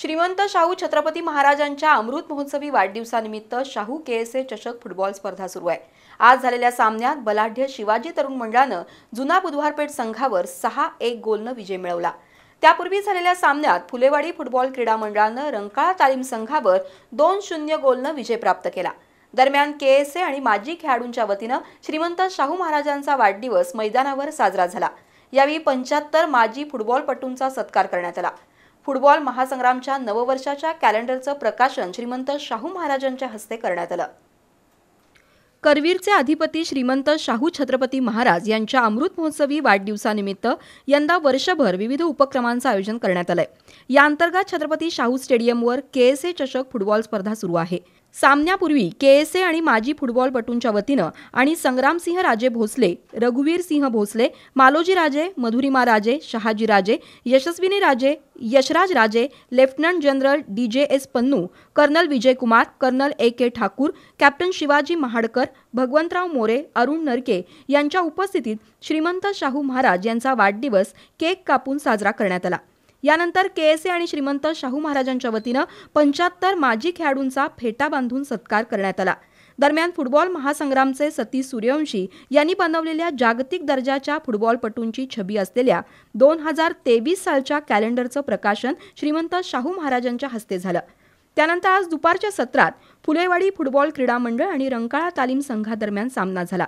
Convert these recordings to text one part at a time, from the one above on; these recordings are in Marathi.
श्रीमंत शाहू छत्रपती महाराजांच्या अमृत महोत्सवी वाढदिवसानिमित्त शाहू के एस ए चषक फुटबॉल स्पर्धा सुरू आहे आज झालेल्या सामन्यात बलाढ्य शिवाजी तरुण मंडळानं जुना बुधवारपेठ संघावर सहा एक गोलनं विजय मिळवला त्यापूर्वी झालेल्या सामन्यात फुलेवाडी फुटबॉल क्रीडा मंडळानं रंकाळा तालीम संघावर दोन शून्य गोलनं विजय प्राप्त केला दरम्यान के एस ए आणि माजी खेळाडूंच्या वतीनं श्रीमंत शाहू महाराजांचा वाढदिवस मैदानावर साजरा झाला यावेळी पंच्याहत्तर माजी फुटबॉलपटूंचा सत्कार करण्यात आला फुटबॉल महासंग्रामच्या नववर्षाच्या कॅलेंडरचं प्रकाशन श्रीमंत शाहू महाराजांच्या हस्ते करण्यात आलं करवीरचे अधिपती श्रीमंत शाहू छत्रपती महाराज यांच्या अमृत महोत्सवी वाढदिवसानिमित्त यंदा वर्षभर विविध उपक्रमांचं आयोजन करण्यात आलंय आहे अंतर्गत छत्रपती शाहू स्टेडियमवर के एस ए चषक फुटबॉल स्पर्धा सुरू आहे सामन्यापूर्वी के एस ए आणि माजी फुटबॉलपटूंच्या वतीनं आणि संग्रामसिंह राजे भोसले रघुवीर सिंह भोसले मालोजी राजे मधुरिमा राजे शहाजी राजे यशस्विनी Raje Yashraj Raje lieutenant general D J S Pannu colonel Vijay Kumar colonel A K Thakur captain Shivaji Mahadkar Bhagwantrao More Arun Narke यांच्या उपस्थितीत श्रीमंत शाहू महाराज यांचा वाढदिवस केक कापून साजरा करण्यात आला यानंतर के एस ए आणि श्रीमंत शाहू महाराजांच्या वतीनं पंच्याहत्तर माजी खेळाडूंचा फेटा बांधून सत्कार करण्यात आला दरम्यान फुटबॉल महासंग्रामचे सतीश सूर्यवंशी यांनी बनवलेल्या जागतिक दर्जाच्या फुटबॉलपटूंची छबी असलेल्या दोन हजार तेवीस सालच्या कॅलेंडरचं प्रकाशन श्रीमंत शाहू महाराजांच्या हस्ते झालं त्यानंतर आज दुपारच्या सत्रात फुलेवाडी फुटबॉल क्रीडा मंडळ आणि रंकाळा तालीम संघादरम्यान सामना झाला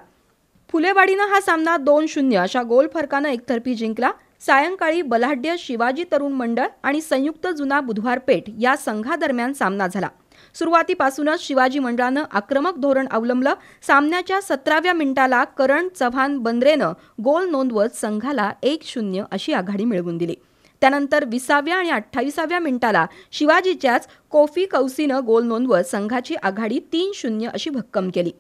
फुलेवाडीनं हा सामना दोन शून्य अशा गोल फरकानं एकतर्फी जिंकला सायंकाळी बलाढ्य शिवाजी तरुण मंडळ आणि संयुक्त जुना बुधवार पेठ या संघादरम्यान सामना झाला सुरुवातीपासूनच शिवाजी मंडळानं आक्रमक धोरण अवलंबलं सामन्याच्या सतराव्या मिनिटाला करण चव्हाण बंद्रेनं गोल नोंदवत संघाला एक शून्य अशी आघाडी मिळवून दिली त्यानंतर विसाव्या आणि अठ्ठावीसाव्या मिनिटाला शिवाजीच्याच कोफी कौसीनं गोल नोंदवत संघाची आघाडी तीन शून्य अशी भक्कम केली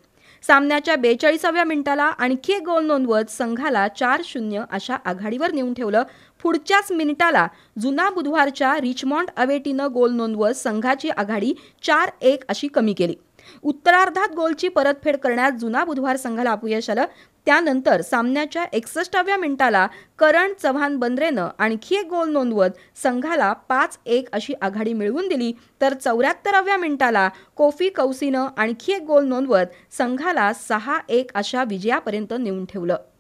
सामन्याच्या बेचाळीसाव्या मिनिटाला आणखी एक गोल नोंदवत संघाला चार शून्य अशा आघाडीवर नेऊन ठेवलं पुढच्याच मिनिटाला जुना बुधवारच्या रिचमॉन्ट अवेटीनं गोल नोंदवत संघाची आघाडी चार एक अशी कमी केली उत्तरार्धात गोलची परतफेड करण्यात जुना बुधवार संघाला अपयश आलं त्यानंतर सामन्याच्या एकसष्टाव्या मिनिटाला करण चव्हाण बंद्रेनं आणखी एक गोल नोंदवत संघाला पाच एक अशी आघाडी मिळवून दिली तर चौऱ्याहत्तराव्या मिनिटाला कोफी कौसीनं आणखी एक गोल नोंदवत संघाला सहा एक अशा विजयापर्यंत नेऊन ठेवलं